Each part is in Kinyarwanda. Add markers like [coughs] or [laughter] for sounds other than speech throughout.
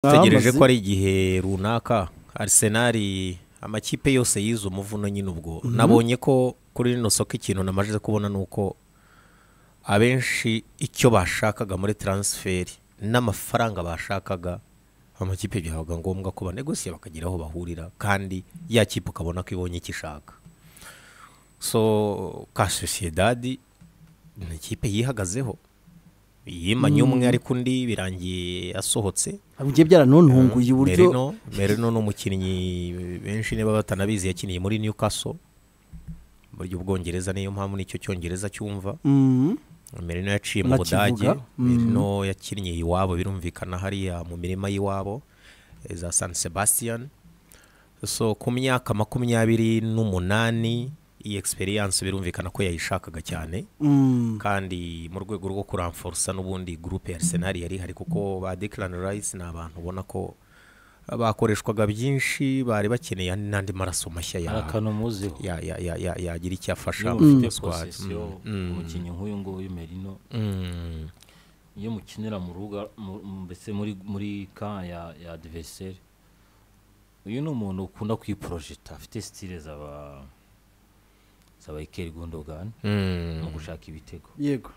tegereje ko ari igihe runaka Arsenal amakipe yose yize umuvuno nyine ubwo mhm. nabonye ko kuri rino soko ikintu namaze kubona ni uko abenshi icyo bashakaga muri taransiferi n'amafaranga bashakaga amakipe bihabwa ngombwa ko banegosiye bakagira aho bahurira kandi ya kipe ukabona ko ibonye icyo ishaka so ka sosiyedadi ni ikipe yihagazeho yimanye hmm. umwe ariko undi birangiye asohotse bigiye byaranuntunguye uburyo eh, merino ni umukinnyi benshi niba batanabizi yakiniye muri newcastle buryo Bwongereza niyo mpamvu nicyo cyongereza cyumva hmm. merino yaciye mu budage hmm. merino yakinnye iwabo birumvikana hariya mu mirima y'iwabo eh, za san sebastian so ku myaka makumyabiri n'umunani iyi egisperiyanse birumvikana ko yayishakaga cyane mm. kandi mu rwego rwo kuramforusa n'ubundi gurupe ya senari yari ihari kuko ba dekirani rayisi ni abantu ubona ko bakoreshwaga byinshi bari bakeneye n'andi maraso mashya yagira icyo afasha abafite squad mm. mm. umukinnyi nk'uyu nguyu merino iyo mukinira mu rubuga mbese muri ka ya diveriseri uyu ni umuntu ukunda kwiporojeta afite sitire z'aba sabayikeri gundogani hmm. mu gushaka ibitego yego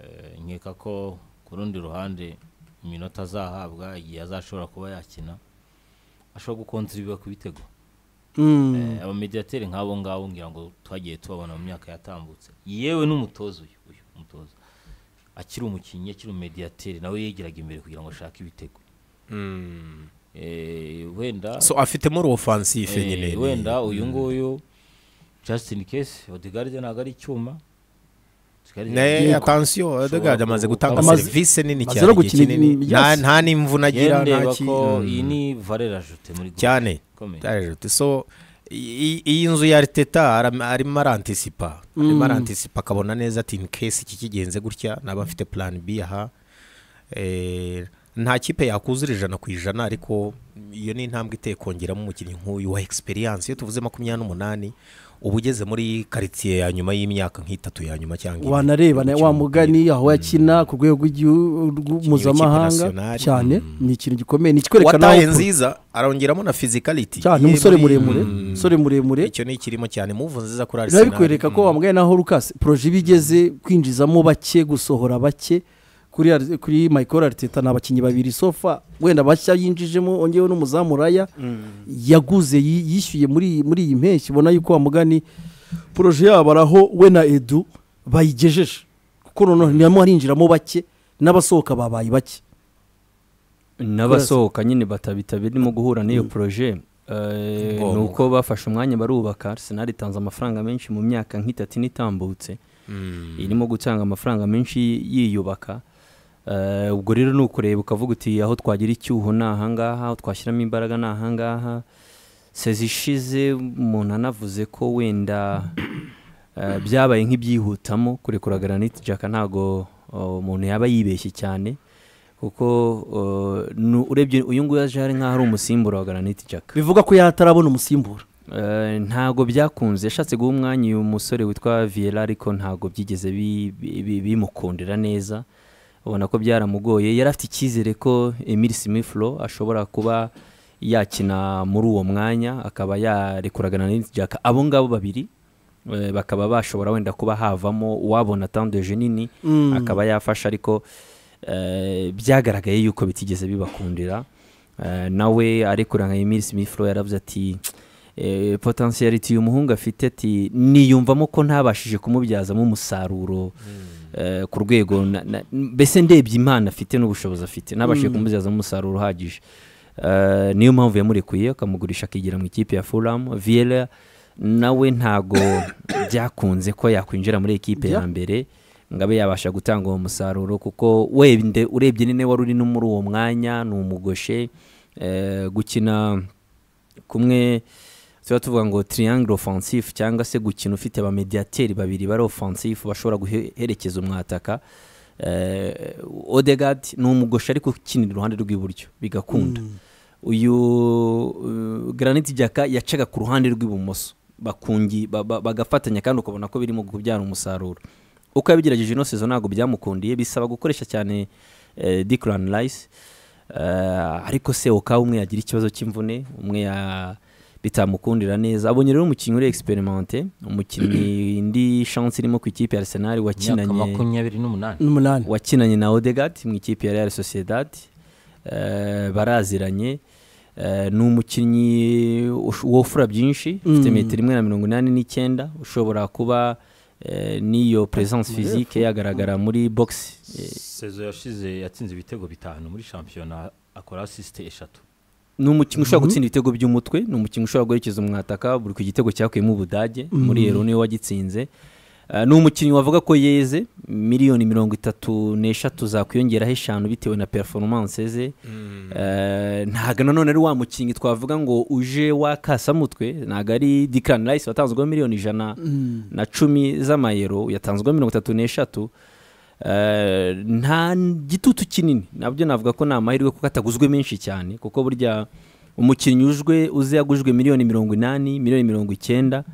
eh, nkeka ko ku rundi ruhande iminota azahabwa igihe azashobora kuba yakina ashobora ibiba ku bitego aba hmm. eh, abamediateri nk'abo ngabo ngira ngo twagiye tubabona mu myaka yatambutse yewe n'umutoza uyu uyu umutoza akiri umukinnyi akiri umumediateri nawe yegeraga imbere kugira ngo ashake ibitego hmm. eh, wenda so afitemo rufansife nyine wenda uyu nguyu Justin Case Odegaard ntabwo ari icyuma atansiyo Odegaard amaze gutanga serivisi nini mm. cyane nta n'imvune agira nta kintu iyi ni valera jute muri cyane so iyi nzu ya teta arimo arantisipa mm. arimo arantisipa akabona neza ati in case iki kigenze gutya naba afite plan b aha eh, nta kipe yakuzura ijana ku ijana ariko iyo ni intambwe iteye kongeramo umukinnyi nk'uyu wa egisperiyanse iyo tuvuze makumyabiri n'umunani uba ugeze muri karitsiye ya nyuma y'imyaka nk'itatu ya nyuma cyangwa wanareba wa mugani aho yakina mm. ku rwego mpuzamahanga cyane mm. ni ikintu gikomeye ni ikikwerekana wataye nziza arongeramo na fizikariti cyane umusore mm. muremure umusore muremure icyo ni ikirimo cyane muvu nziza kuri arisenali biba bikwereka ko wa mugani naho rukase poroje iba igeze kwinjizamo bake gusohora bake kuri Michael Arteta ni abakinnyi babiri sofa wenda bashya yinjijemo ongeyeho n'umuzamuraya mm. yaguze yishyuye muri iyi mpeshyi ubona yuko wamugani poroje yabo araho we na edu bayigejeje kuko noneho harinjiramo bake n'abasohoka babaye bake n'abasohoka nyine batabitabirimo guhura n'iyo mm. poroje eh, ni uko bafashe umwanya barubaka Arsenal itanze amafaranga menshi mu myaka nk'itatu n'itambutse mm. irimo gutanga amafaranga menshi yiyubaka Eh, ubwo rero ni ukureba ukavuga uti aho twagira icyuho ni ahangaha aho twashyiramo imbaraga ni ahangaha sezi umuntu anavuze ko wenda eh, byabaye nk'ibyihutamo kurekura garanite jaka ntabwo oh, umuntu yaba yibeshye cyane kuko oh, urebye uyu nguyu aje hari nk'aho ari umusimbura wa garanite jaka bivuga ko yatarabona umusimbura eh, ntabwo byakunze yashatse guha umwanya uyu musore witwa viyera ariko ntago byigeze bimukundira neza ubona ko byaramugoye yari afite icyizere ko emile simifuro ashobora kuba yakina muri uwo mwanya akaba yarekuragana na jack abo ngabo babiri eh, bakaba bashobora wenda kuba havamo uwabona tandeje nini mm. akaba yafasha ariko eh, byagaragaye yuko bitigeze bibakundira eh, nawe arekura nka emile simifuro yaravuze ati potensiyaliti uyu muhungu afite ati niyumvamo ko ntabashije kumubyazamo umusaruro mm. Eh, ku rwego mbese ndebye imana afite n'ubushobozi afite nabashije mm. kumubyazamo umusaruro uhagije eh, niyo mpamvu yamurekuye akamugurisha akigira mu ikipe ya furamu viyera nawe ntago [coughs] byakunze ko yakwinjira muri ekipe ya mbere ngo abe yabasha gutanga uwo musaruro kuko urebye nene wari uri no muri uwo mwanya ni umugoshe eh, gukina kumwe tuba tuvuga ngo triangle offensive cyangwa se gukina ufite ba mediateri babiri bari offensive bashobora guherekeza umwataka eh, Odegaard ni umugosha ariko ukinira iruhande rw'iburyo bigakunda hmm. uyu eh, granite jack yacaga ku ruhande rw'ibumoso bagafatanya kandi ukabona ko birimo kubyara umusaruro uko yabigerageje ino sezo ntabwo byamukundiye bisaba gukoresha cyane eh, dikurani rayisi ariko se ukaba umwe yagira ikibazo cy'imvune umwe ya bitamukundira neza abonye rero umukinnyi uri experimente umukinnyi indi [clears throat] chance irimo ku ikipe ya Arsenal wakinanye makumyabiri n'umunani wakinanye na Odegaard mu ikipe ya Real Sociedad eh, baraziranye eh, ni umukinnyi wofura byinshi mm. ufite metero imwe na mirongo inani n'icyenda ushobora kuba eh, n'iyo presence physique yagaragara muri box sezo yashize yatsinze ibitego bitanu muri shampiyona akora assist eshatu ni umukinnyi ushobora mhm. gutsinda ibitego by'umutwe ni umukinnyi ushobora guherekeza umwataka buri ku gitego cyakuyemo ubudage muri rero mhm. niwe wagitsinze ah, ni umukinnyi wavuga ko yeze miliyoni mirongo itatu n'eshatu zakwiyongeraho eshanu bitewe na performance ze mhm. ah, ntabwo nanone ari wa mukinnyi twavuga ngo uje wakasamutwe ntabwo ari dikarani rayisi watanzweho miliyoni ijana na cumi z'amayero yatanzweho mirongo itatu n'eshatu Eh, nta gitutu kinini nabyo navuga ko ni amahirwe kuko ataguzwe menshi cyane kuko burya umukinnyi ujwe uze yagujwe miliyoni mirongo inani miliyoni mirongo icyenda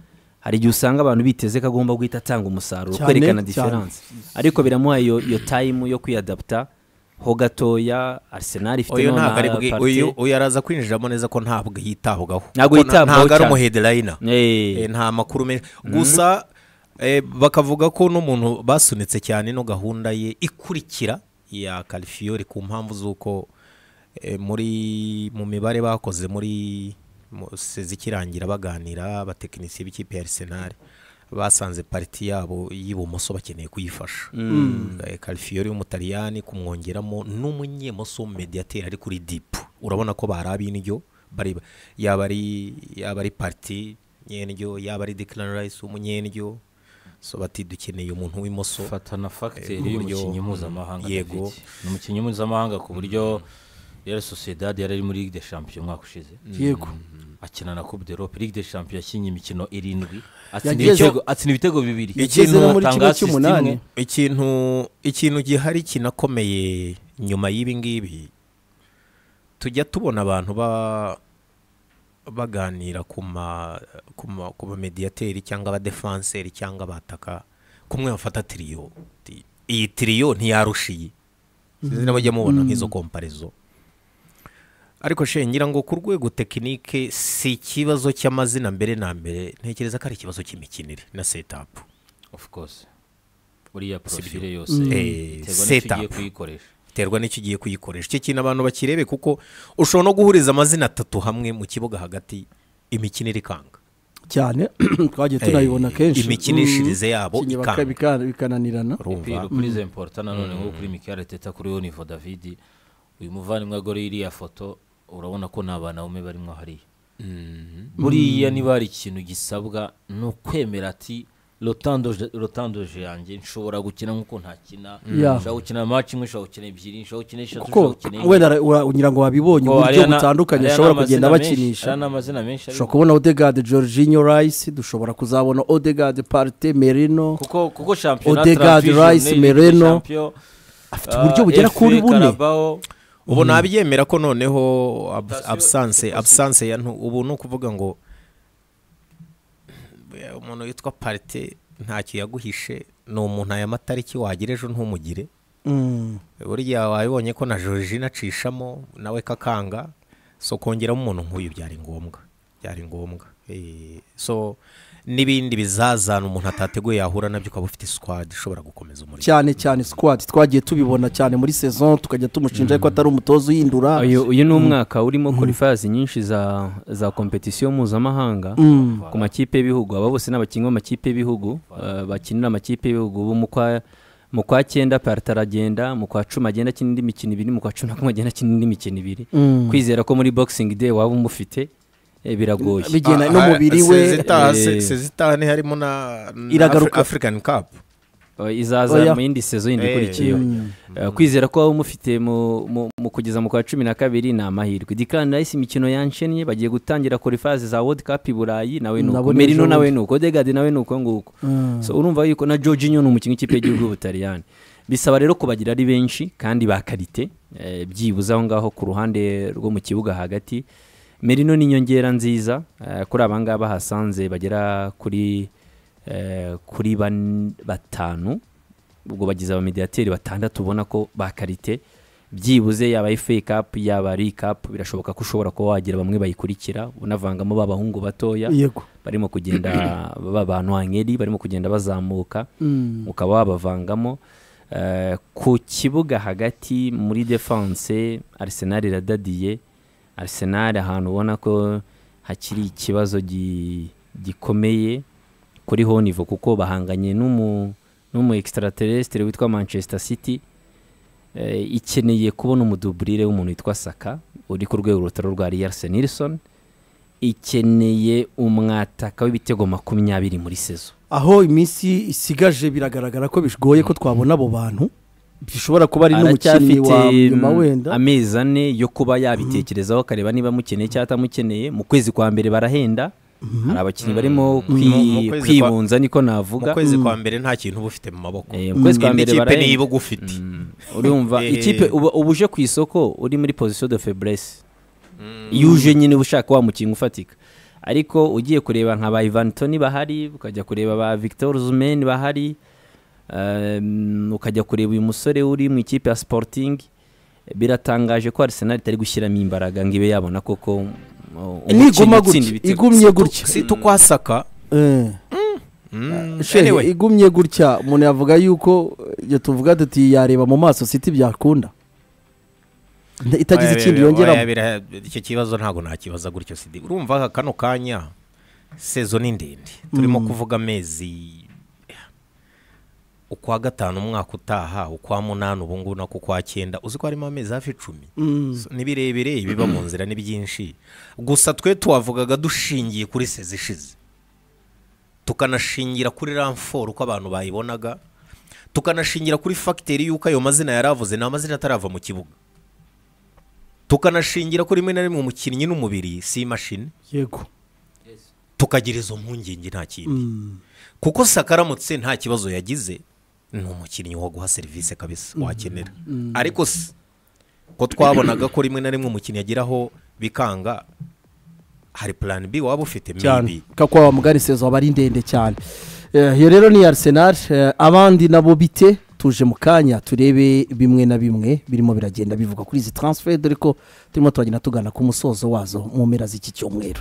hari igihe usanga abantu biteze ko agomba guhita atanga umusaruro kwerekana diferanse ariko biramuha iyo tayimu yo kwiyadapta ho gatoya arisenali ifite nta uyu araza kwinjiramo neza ko ntabwo yitabwaho ntabwo yitabwaho ntabwo ari umuhederayina eh, nta makuru menshi gusa mm-hmm. Eh, bakavuga ko n'umuntu basunitse cyane no gahunda ye ikurikira ya karifiyori ku mpamvu z'uko eh, muri mu mibare bakoze muri zikirangira baganira abatekinisiye b'ikipe ya arisenali basanze pariti yabo y'ibumoso bakeneye kuyifasha karifiyori mm. mm. eh, y'umutaliyani kumwongeramo n'umunyemoso w'umumediyateri ari kuri dipu urabona ko barabi indyo yaba ari pariti nyendyo yaba ari dekararayisi w'umunyendyo so bati dukeneye umuntu w'imoso fata na fagiteri eh, y'umukinnyi mpuzamahanga yego ni umukinnyi mpuzamahanga ku buryo rero sosiyedade yari ari muri ligue de champion umwaka ushize mm. yego akina na coupe d'Europe Ligue des Champions yakinye imikino irindwi atsinda ibitego bibiri ikintu tangazo cy'umunani ikintu ikintu gihari kinakomeye nyuma y'ibi ngibi tujya tubona abantu ba baganira ku bamediyateri cyangwa abadefanseri cyangwa abataka kumwe bafata tiriyo iyi tiriyo ntiyarusha iyi mm-hmm. sinzi nabajya mubona nk'izo komparizo mm-hmm. ariko shengira ngo ku rwego tekinike si ikibazo cy'amazina mbere na mbere ntekereza ko ari ikibazo cy'imikinire na setapu ofu kose buriya porofire yose mm. iterwa n'icyo ugiye eh, kuyikoresha biterwa n'icyo ugiye kuyikoresha icyo kintu abantu bakirebe kuko ushobora no guhuriza amazina atatu hamwe mu kibuga hagati imikino irikanga cyane [clears throat] twagiye eh, tunayibona kenshi imikinishirize mm-hmm. yabo ikanga bikananirana purize imporota nanone nko kuri mikiyare mm-hmm. teta kuri yunivo davidi uyu muvandimwe agore iriya foto urabona ko nta bantu bamwe barimo hariya mm-hmm. buriya niba hari ikintu gisabwa ni ukwemera ati rotandoje yanjye nshobora gukina nk'uko ntakina nshobora gukina maci imwe nshobora gukina ebyiri nshobora gukina eshatu nshobora gukina enye wenda ngo babibonye uburyo butandukanye bashobora kugenda bakinisha dushobora kubona odegade georginio rice dushobora kuzabona odegade parite merino kuko odegade rice merino afite uburyo bugera ah, kuri bune ubu hmm. nabyemera ko noneho abusanse abusanse ubu ni ukuvuga ngo Eh, umuntu witwa parite ntacyo yaguhishe ni umuntu aya matariki wagira ejo ntumugire mm. burya wabibonye ko na jorojina acishamo nawe kakanga so kongeramo umuntu nk'uyu byari ngombwa byari ngombwa eh, so n'ibindi bizazana umuntu atateguye yahura nabyo ukaba ufite sikwadi ishobora gukomeza umurimo cyane cyane sikwadi twagiye tubibona cyane muri sezon tukajya tumushinja ko atari umutoza uhindura uyu ni mm. umwaka urimo korifazi mm. nyinshi za za kompetisiyo mpuzamahanga mm. ku makipe y'ibihugu aba bose ni abakinnyi b'amakipe y'ibihugu eh, bakinira amakipe y'ibihugu mu kwa cyenda paritara agenda mu kwa cumi agenda akina indi mikino ibiri mu kwa cumi na kumwe agenda akina indi mikino ibiri kwizera ko muri boxing day waba umufite Eh, biragoye bigenda ah, n'umubiri ah, we sezitane eh, harimo na afurikani kapu oh, izaza oh, mu yindi sezo yindi ikurikiyeho mm. eh, kwizera ko waba umufite mu kugeza mu kwa cumi na kabiri ni amahirwe dikani rayisi imikino yancennye bagiye gutangira korifaze za wodi kapu i burayi nawe nuko merino nawe nuko degadi nawe nuko nguko mm. urumva yuko na george ni umukinnyi w'ikipe y'igihugu y'ubutaliyani bisaba rero kubagira ari benshi kandi ba karite byibuze aho ngaho ku ruhande rwo mu kibuga hagati merino ni inyongera nziza eh, kuri abangaba bahasanze bagera kuri eh, kuri batanu ubwo bagize abamediyateri batandatu ubona ko ba byibuze yaba FA Cup yaba League Cup birashoboka ko ushobora kuba wagira bamwe bayikurikira unavangamo b'abahungu batoya barimo kugenda [clears throat] babantu ankeri barimo kugenda bazamuka mm. ukaba wabavangamo eh, ku kibuga hagati muri defense Arsenal iradadiye Arsenal ahantu ubona ko hakiri ikibazo gikomeye kuri honivo kuko bahanganye n'umu extraterrestre witwa Manchester City eh, ikeneye kubona umuduburire w'umuntu witwa Saka uri ku rwego rutaro rwa Riyarse Nilsson ikeneye umwataka w'ibitego makumyabiri muri sezo aho iminsi isigaje biragaragara ko bigoye ko twabona abo bantu bishobora kuba ari n'umukinnyi wa nyuma wenda amezi ane yo kuba yabitekerezaho akareba mm-hmm. niba amukeneye cyangwa atamukeneye mu kwezi kwa mbere barahenda mm-hmm. hari abakinnyi barimo mm-hmm. kwibunza niko navuga mu kwezi kwa mm. mbere nta kintu uba ufite mu maboko eh, mu kwezi kwa mm. ugufite mm. urumva eh. ikipe uba uje ku isoko uri muri pozisiyo de feburese yuje nyine uba ushaka wa mukinnyi ufatika ariko ugiye kureba nka ba ivantoni bahari ukajya kureba ba victor zumeni bahari Ehm, ukajya kureba uyu musore uri mu ikipe ya sipotingi biratangaje ko arisenal itari gushyiramo imbaraga ngo ibe yabona koko um, niguma gutya igumye gutya si tukwasaka eh. mm. igumye gutya umuntu yavuga yuko iyo tuvuga tuti yareba mu maso siti byakunda itagize ikindi yongeramo icyo kibazo ntabwo nakibaza gutyo urumva kano kanya sezo ni ndende turimo mm. kuvuga amezi ukwa gatanu umwaka utaha ukwa munani ubu ngubu no ku kwa cyenda uzi ko harimo amezi hafi icumi mm. ni ibiba mu nzira ni byinshi gusa twe tuwavugaga dushingiye kuri sezi ishize tukanashingira kuri ramforo uko abantu bayibonaga tukanashingira kuri fagiteri y'uko ayo mazina yaravuze ni amazina atarava mu kibuga tukanashingira kuri rimwe na rimwe umukinnyi n'umubiri si imashini yego tukagira izo mpungenge nta kindi mm. kuko sakaramutse nta kibazo yagize ni umukinnyi waguha serivisi kabisa mm. wakenera mm. ariko si ko twabonaga ko rimwe na rimwe umukinnyi ageraho bikanga hari plan B waba ufite mibi kakwa wa mugarisezo abari ndende cyane eh, iyo rero ni Arsenal eh, abandi nabo bite tuje mu kanya turebe bimwe na bimwe birimo biragenda bivuga kuri izi transfer dore ko turimo turagenda tugana ku musozo wazo mu mpera z'iki cyumweru